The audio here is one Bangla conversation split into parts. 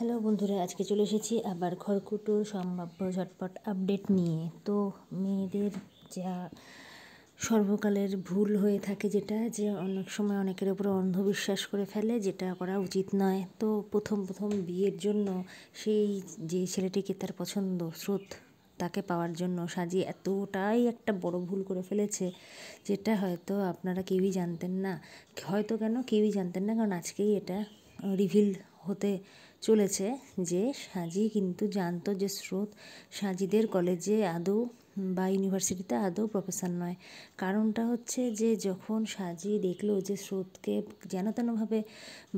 হ্যালো বন্ধুরা আজকে চলে এসেছি আবার খড়কুটো সম্ভাব্য ঝটপট আপডেট নিয়ে তো মেয়েদের যা সর্বকালের ভুল হয়ে থাকে যেটা যে অনেক সময় অনেকের উপরে অন্ধবিশ্বাস করে ফেলে যেটা করা উচিত নয় তো প্রথম প্রথম বিয়ের জন্য সেই যে ছেলেটিকে তার পছন্দ স্রোত তাকে পাওয়ার জন্য সাজিয়ে এতটাই একটা বড় ভুল করে ফেলেছে যেটা হয়তো আপনারা কেউই জানতেন না হয়তো কেন কেউই জানতেন না কারণ আজকেই এটা রিভিল হতে চলেছে যে সাজি কিন্তু জানতো যে স্রোত সাজিদের কলেজে আদৌ বা ইউনিভার্সিটিতে আদৌ প্রফেসর নয় কারণটা হচ্ছে যে যখন সাজি দেখলো যে স্রোতকে যেন তেনভাবে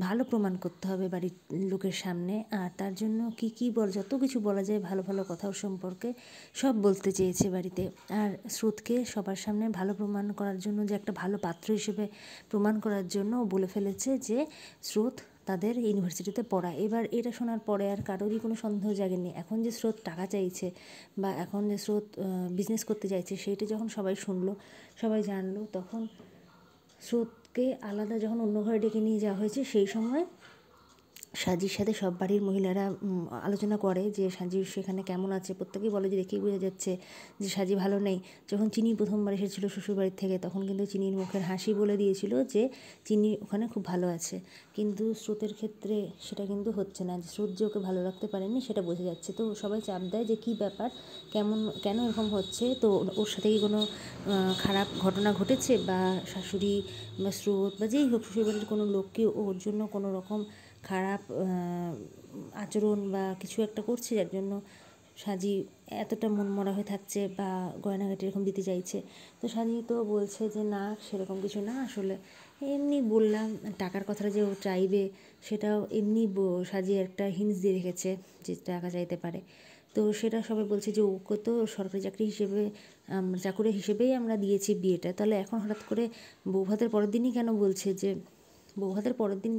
ভালো প্রমাণ করতে হবে বাড়ির লোকের সামনে আর তার জন্য কি কি বল যত কিছু বলা যায় ভালো ভালো কথার সম্পর্কে সব বলতে চেয়েছে বাড়িতে আর স্রোতকে সবার সামনে ভালো প্রমাণ করার জন্য যে একটা ভালো পাত্র হিসেবে প্রমাণ করার জন্য বলে ফেলেছে যে স্রোত তাদের ইউনিভার্সিটিতে পড়া এবার এটা শোনার পরে আর কারোরই কোনো সন্দেহ জাগেনি এখন যে স্রোত টাকা চাইছে বা এখন যে স্রোত বিজনেস করতে চাইছে সেইটা যখন সবাই শুনলো সবাই জানলো তখন স্রোতকে আলাদা যখন অন্য ঘরে ডেকে নিয়ে যাওয়া হয়েছে সেই সময় সাজির সাথে সব বাড়ির মহিলারা আলোচনা করে যে সাজি সেখানে কেমন আছে প্রত্যেকেই বলে যে দেখেই বোঝা যাচ্ছে যে সাজি ভালো নেই যখন চিনি প্রথমবার এসেছিল শ্বশুরবাড়ির থেকে তখন কিন্তু চিনির মুখের হাসি বলে দিয়েছিল যে চিনি ওখানে খুব ভালো আছে কিন্তু স্রোতের ক্ষেত্রে সেটা কিন্তু হচ্ছে না যে স্রোত যে ওকে ভালো রাখতে পারেনি সেটা বোঝা যাচ্ছে তো সবাই চাপ দেয় যে কী ব্যাপার কেমন কেন এরকম হচ্ছে তো ওর সাথে কি কোনো খারাপ ঘটনা ঘটেছে বা শাশুড়ি বা স্রোত বা যেই হোক শ্বশুরবাড়ির কোনো লোককে ওর জন্য কোনো রকম খারাপ আচরণ বা কিছু একটা করছে যার জন্য সাজি এতটা মনমরা হয়ে থাকছে বা গয়নাঘাটি এরকম দিতে চাইছে তো সাজি তো বলছে যে না সেরকম কিছু না আসলে এমনি বললাম টাকার কথাটা যে ও চাইবে সেটাও এমনি সাজি একটা হিন্স দিয়ে রেখেছে যে টাকা চাইতে পারে তো সেটা সবাই বলছে যে ওকে তো সরকারি চাকরি হিসেবে চাকুরি হিসেবেই আমরা দিয়েছি বিয়েটা তাহলে এখন হঠাৎ করে বৌভাতের পরের দিনই কেন বলছে যে বৌভাতের পরের দিন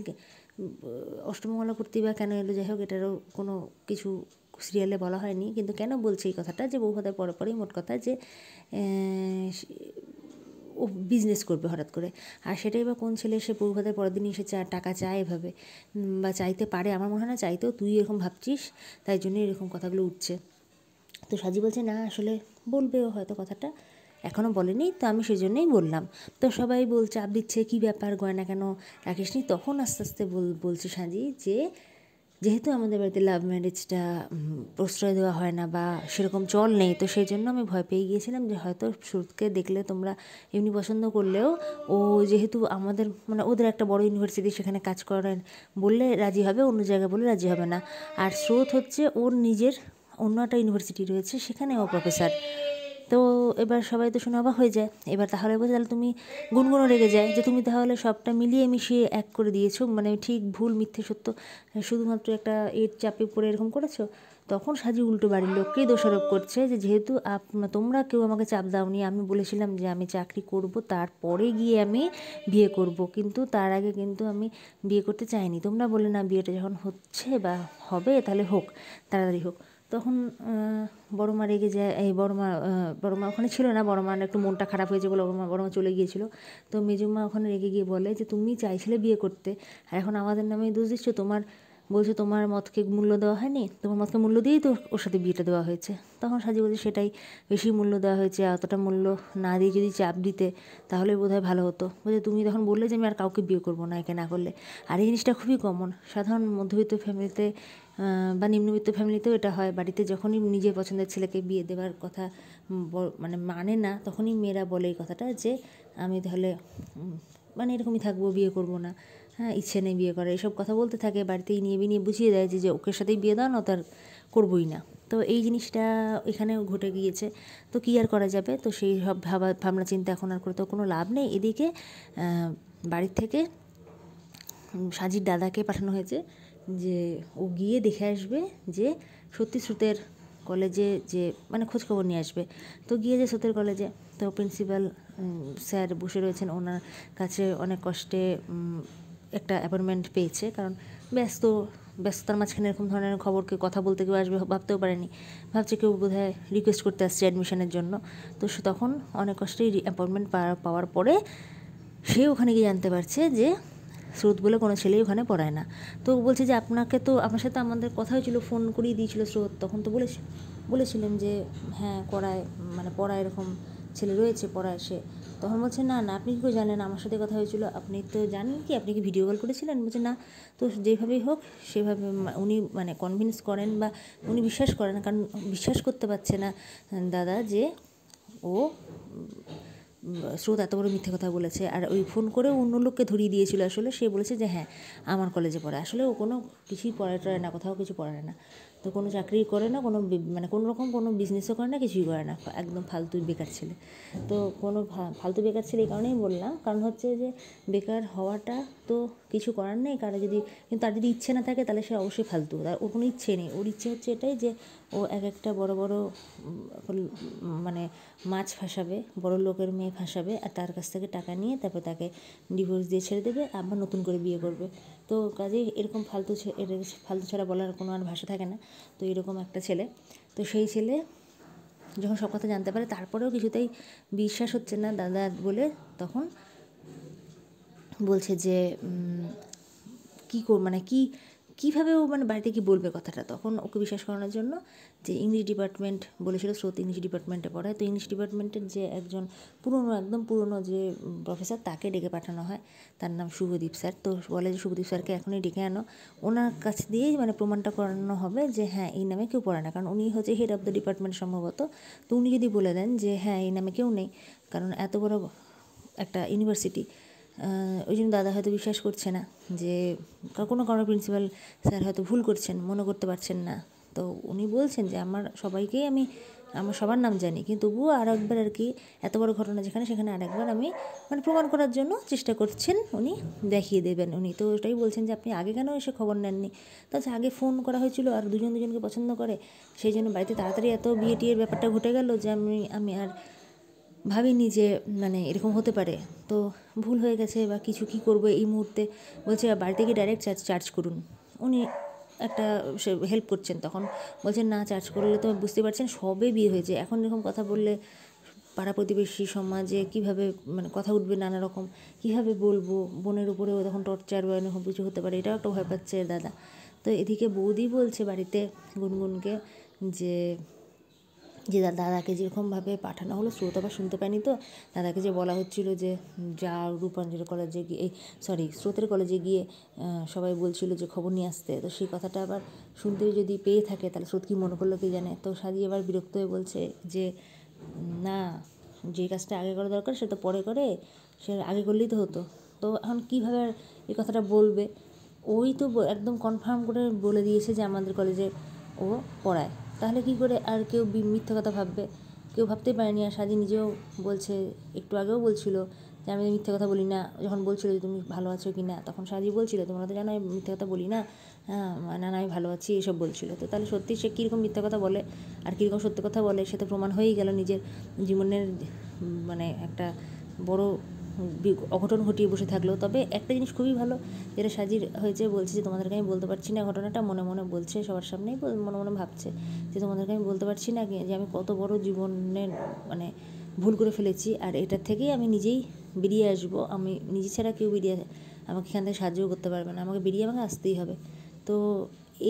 অষ্টমঙ্গলা কুর্তি বা কেন এলো যাই হোক এটারও কোনো কিছু সিরিয়ালে বলা হয়নি কিন্তু কেন বলছে এই কথাটা যে বৌভাতার পরে পরেই মোট কথা যে ও বিজনেস করবে হঠাৎ করে আর সেটাই বা কোন ছেলে সে পূর্বভাতের পরের দিন এসে চা টাকা চায় এভাবে বা চাইতে পারে আমার মনে হয় না চাইতেও তুই এরকম ভাবছিস তাই জন্য এরকম কথাগুলো উঠছে তো সাজি বলছে না আসলে বলবেও হয়তো কথাটা এখনও বলেনি তো আমি সেজন্যই বললাম তো সবাই বল চাপ দিচ্ছে কি ব্যাপার গয়না কেন রাখিসনি তখন আস্তে আস্তে বল বলছে সাজি যে যেহেতু আমাদের বাড়িতে লাভ ম্যারেজটা প্রশ্রয় দেওয়া হয় না বা সেরকম চল নেই তো সেই জন্য আমি ভয় পেয়ে গিয়েছিলাম যে হয়তো সুরতকে দেখলে তোমরা এমনি পছন্দ করলেও ও যেহেতু আমাদের মানে ওদের একটা বড় ইউনিভার্সিটি সেখানে কাজ করেন বললে রাজি হবে অন্য জায়গায় বলে রাজি হবে না আর স্রোত হচ্ছে ওর নিজের অন্য একটা ইউনিভার্সিটি রয়েছে সেখানে ও প্রফেসর তো এবার সবাই তো শুনে অবাক হয়ে যায় এবার তাহলে বলছে তাহলে তুমি গুনগুনও রেগে যায় যে তুমি তাহলে সবটা মিলিয়ে মিশিয়ে এক করে দিয়েছো মানে ঠিক ভুল মিথ্যে সত্য শুধুমাত্র একটা এর চাপে পড়ে এরকম করেছো তখন সাজি উল্টো বাড়ির লোককেই দোষারোপ করছে যে যেহেতু আপ তোমরা কেউ আমাকে চাপ দাওনি আমি বলেছিলাম যে আমি চাকরি করব তারপরে গিয়ে আমি বিয়ে করব কিন্তু তার আগে কিন্তু আমি বিয়ে করতে চাইনি তোমরা বলে না বিয়েটা যখন হচ্ছে বা হবে তাহলে হোক তাড়াতাড়ি হোক তখন বড় মা রেগে যায় এই বড় মা বড় মা ওখানে ছিল না বড় একটু মনটা খারাপ হয়েছে বলে বড়মা মা চলে গিয়েছিল তো মেজুমা ওখানে রেগে গিয়ে বলে যে তুমি চাইছিলে বিয়ে করতে আর এখন আমাদের নামে দোষ দিচ্ছ তোমার বলছে তোমার মতকে মূল্য দেওয়া হয়নি তোমার মতকে মূল্য দিয়েই তো ওর সাথে বিয়েটা দেওয়া হয়েছে তখন সাজি বলছে সেটাই বেশি মূল্য দেওয়া হয়েছে অতটা মূল্য না দিয়ে যদি চাপ দিতে তাহলে বোধহয় ভালো হতো বলছে তুমি তখন বললে যে আমি আর কাউকে বিয়ে করবো না একে না করলে আর এই জিনিসটা খুবই কমন সাধারণ মধ্যবিত্ত ফ্যামিলিতে বা নিম্নবিত্ত ফ্যামিলিতেও এটা হয় বাড়িতে যখনই নিজের পছন্দের ছেলেকে বিয়ে দেওয়ার কথা মানে মানে না তখনই মেয়েরা বলে এই কথাটা যে আমি তাহলে মানে এরকমই থাকবো বিয়ে করবো না হ্যাঁ ইচ্ছে নেই বিয়ে করার এসব কথা বলতে থাকে বাড়িতে নিয়ে নিয়ে বুঝিয়ে দেয় যে ওকে সাথেই বিয়ে দাও না তার করবই না তো এই জিনিসটা এখানে ঘটে গিয়েছে তো কী আর করা যাবে তো সেই সব ভাবা ভাবনা চিন্তা এখন আর করে তো কোনো লাভ নেই এদিকে বাড়ির থেকে সাজির দাদাকে পাঠানো হয়েছে যে ও গিয়ে দেখে আসবে যে সত্যি শ্রুতের কলেজে যে মানে খোঁজখবর নিয়ে আসবে তো গিয়ে যে সতের কলেজে তো প্রিন্সিপাল স্যার বসে রয়েছেন ওনার কাছে অনেক কষ্টে একটা অ্যাপয়েন্টমেন্ট পেয়েছে কারণ ব্যস্ত ব্যস্ততার মাঝখানে এরকম ধরনের খবরকে কথা বলতে কেউ আসবে ভাবতেও পারেনি ভাবছে কেউ বোধ রিকোয়েস্ট করতে আসছে অ্যাডমিশনের জন্য তো সে তখন অনেক কষ্টেই অ্যাপয়েন্টমেন্ট পাওয়ার পরে সে ওখানে গিয়ে জানতে পারছে যে স্রোত বলে কোনো ছেলেই ওখানে পড়ায় না তো বলছে যে আপনাকে তো আপনার সাথে আমাদের কথা হয়েছিল ফোন করিয়ে দিয়েছিল স্রোত তখন তো বলেছে বলেছিলেন যে হ্যাঁ করায় মানে পড়ায় এরকম ছেলে রয়েছে পড়ায় সে তখন বলছে না না আপনি কেউ জানেন আমার সাথে কথা হয়েছিল আপনি তো জানেন কি আপনি কি ভিডিও কল করেছিলেন বলছে না তো যেভাবেই হোক সেভাবে উনি মানে কনভিন্স করেন বা উনি বিশ্বাস করেন কারণ বিশ্বাস করতে পারছে না দাদা যে ও স্রোত এত বড় মিথ্যে কথা বলেছে আর ওই ফোন করে অন্য লোককে ধরিয়ে দিয়েছিল আসলে সে বলেছে যে হ্যাঁ আমার কলেজে পড়ে আসলে ও কোনো কিছুই পড়ায় টড়ায় না কোথাও কিছু পড়ায় না তো কোনো চাকরি করে না কোনো মানে কোনো রকম কোনো বিজনেসও করে না কিছুই করে না একদম ফালতু বেকার ছেলে তো কোনো ফালতু বেকার ছেলে এই কারণেই বললাম কারণ হচ্ছে যে বেকার হওয়াটা তো কিছু করার নেই কারণ যদি কিন্তু তার যদি ইচ্ছে না থাকে তাহলে সে অবশ্যই ফালতু তার ওর কোনো ইচ্ছে নেই ওর ইচ্ছে হচ্ছে এটাই যে ও এক একটা বড় বড় মানে মাছ ফাঁসাবে বড় লোকের মেয়ে থানায় ফাঁসাবে আর তার কাছ থেকে টাকা নিয়ে তারপর তাকে ডিভোর্স দিয়ে ছেড়ে দেবে আবার নতুন করে বিয়ে করবে তো কাজেই এরকম ফালতু ফালতু ছাড়া বলার কোনো আর ভাষা থাকে না তো এরকম একটা ছেলে তো সেই ছেলে যখন সব কথা জানতে পারে তারপরেও কিছুতেই বিশ্বাস হচ্ছে না দাদা বলে তখন বলছে যে কী কর মানে কী কীভাবে ও মানে বাড়িতে কি বলবে কথাটা তখন ওকে বিশ্বাস করানোর জন্য যে ইংলিশ ডিপার্টমেন্ট বলেছিল স্রোত ইংলিশ ডিপার্টমেন্টে পড়ায় তো ইংলিশ ডিপার্টমেন্টের যে একজন পুরনো একদম পুরনো যে প্রফেসর তাকে ডেকে পাঠানো হয় তার নাম শুভদীপ স্যার তো বলে যে শুভদীপ স্যারকে এখনই ডেকে আনো ওনার কাছ দিয়েই মানে প্রমাণটা করানো হবে যে হ্যাঁ এই নামে কেউ পড়ে না কারণ উনি হচ্ছে হেড অফ দ্য ডিপার্টমেন্ট সম্ভবত তো উনি যদি বলে দেন যে হ্যাঁ এই নামে কেউ নেই কারণ এত বড় একটা ইউনিভার্সিটি ওই জন্য দাদা হয়তো বিশ্বাস করছে না যে কোনো কারণে প্রিন্সিপাল স্যার হয়তো ভুল করছেন মনে করতে পারছেন না তো উনি বলছেন যে আমার সবাইকেই আমি আমার সবার নাম জানি কিন্তু তবুও আর একবার আর কি এত বড় ঘটনা যেখানে সেখানে আর একবার আমি মানে প্রমাণ করার জন্য চেষ্টা করছেন উনি দেখিয়ে দেবেন উনি তো ওটাই বলছেন যে আপনি আগে কেন এসে খবর নেননি তো আগে ফোন করা হয়েছিল আর দুজন দুজনকে পছন্দ করে সেই জন্য বাড়িতে তাড়াতাড়ি এত বিয়ে টিয়ের ব্যাপারটা ঘটে গেল যে আমি আমি আর ভাবিনি যে মানে এরকম হতে পারে তো ভুল হয়ে গেছে বা কিছু কি করব এই মুহূর্তে বলছে বাড়িতে গিয়ে ডাইরেক্ট চার্জ চার্জ করুন উনি একটা হেল্প করছেন তখন বলছেন না চার্জ করলে তো বুঝতে পারছেন সবে বিয়ে হয়েছে এখন এরকম কথা বললে পাড়া প্রতিবেশী সমাজে কিভাবে মানে কথা উঠবে নানা রকম কিভাবে বলবো বোনের উপরেও তখন টর্চার বা এরকম কিছু হতে পারে এটাও একটা ভয় পাচ্ছে দাদা তো এদিকে বৌদি বলছে বাড়িতে গুনগুনকে যে যে দাদাকে যেরকমভাবে পাঠানো হলো শ্রোত আবার শুনতে পায়নি তো দাদাকে যে বলা হচ্ছিল যে যা রূপাঞ্জলি কলেজে গিয়ে এই সরি স্রোতের কলেজে গিয়ে সবাই বলছিল যে খবর নিয়ে আসতে তো সেই কথাটা আবার শুনতে যদি পেয়ে থাকে তাহলে স্রোত কী মনে করলো কি জানে তো সাজিয়ে আবার বিরক্ত হয়ে বলছে যে না যে কাজটা আগে করা দরকার সেটা পরে করে সে আগে করলেই তো হতো তো এখন কীভাবে এই কথাটা বলবে ওই তো একদম কনফার্ম করে বলে দিয়েছে যে আমাদের কলেজে ও পড়ায় তাহলে কি করে আর কেউ মিথ্যা কথা ভাববে কেউ ভাবতেই পারেনি আর সাজি নিজেও বলছে একটু আগেও বলছিল যে আমি মিথ্যা কথা বলি না যখন বলছিল যে তুমি ভালো আছো কি না তখন সাজি বলছিল তোমরা তো জানো আমি মিথ্যা কথা বলি না হ্যাঁ না না আমি ভালো আছি এসব বলছিল তো তাহলে সত্যি সে কীরকম মিথ্যা কথা বলে আর কীরকম সত্য কথা বলে সে তো প্রমাণ হয়েই গেল নিজের জীবনের মানে একটা বড় অঘটন ঘটিয়ে বসে থাকলো তবে একটা জিনিস খুবই ভালো যেটা সাজির হয়েছে বলছে যে তোমাদেরকে আমি বলতে পারছি না ঘটনাটা মনে মনে বলছে সবার সামনেই মনে মনে ভাবছে যে তোমাদেরকে আমি বলতে পারছি না যে আমি কত বড় জীবনের মানে ভুল করে ফেলেছি আর এটা থেকেই আমি নিজেই বেরিয়ে আসব আমি নিজে ছাড়া কেউ বেরিয়ে আমাকে এখান থেকে সাহায্য করতে পারবে না আমাকে বেরিয়ে আমাকে আসতেই হবে তো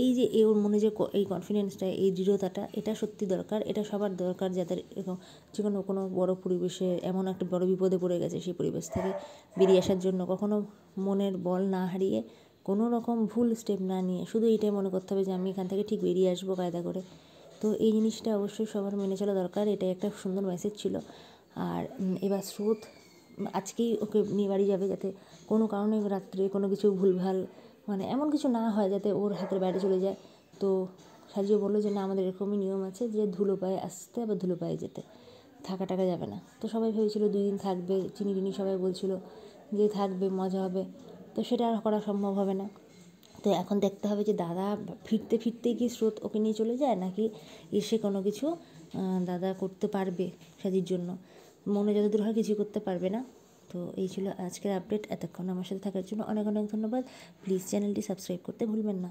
এই যে এই ওর মনে যে এই কনফিডেন্সটা এই দৃঢ়তাটা এটা সত্যি দরকার এটা সবার দরকার যাদের এবং যে কোনো কোনো বড়ো পরিবেশে এমন একটা বড় বিপদে পড়ে গেছে সেই পরিবেশ থেকে বেরিয়ে আসার জন্য কখনো মনের বল না হারিয়ে কোনো রকম ভুল স্টেপ না নিয়ে শুধু এইটাই মনে করতে হবে যে আমি এখান থেকে ঠিক বেরিয়ে আসবো কায়দা করে তো এই জিনিসটা অবশ্যই সবার মেনে চলা দরকার এটাই একটা সুন্দর মেসেজ ছিল আর এবার স্রোত আজকেই ওকে নিয়ে বাড়ি যাবে যাতে কোনো কারণে রাত্রে কোনো কিছু ভুলভাল মানে এমন কিছু না হয় যাতে ওর হাতের বাইরে চলে যায় তো সাজিও বললো যে না আমাদের এরকমই নিয়ম আছে যে ধুলো পায়ে আসতে আবার ধুলো পায়ে যেতে থাকা টাকা যাবে না তো সবাই ভেবেছিলো দুই দিন থাকবে চিনি টিনি সবাই বলছিলো যে থাকবে মজা হবে তো সেটা আর করা সম্ভব হবে না তো এখন দেখতে হবে যে দাদা ফিরতে ফিরতেই কি স্রোত ওকে নিয়ে চলে যায় নাকি এসে কোনো কিছু দাদা করতে পারবে সাজির জন্য মনে যতদূর হয় কিছু করতে পারবে না তো এই ছিল আজকের আপডেট এতক্ষণ আমার সাথে থাকার জন্য অনেক অনেক ধন্যবাদ প্লিজ চ্যানেলটি সাবস্ক্রাইব করতে ভুলবেন না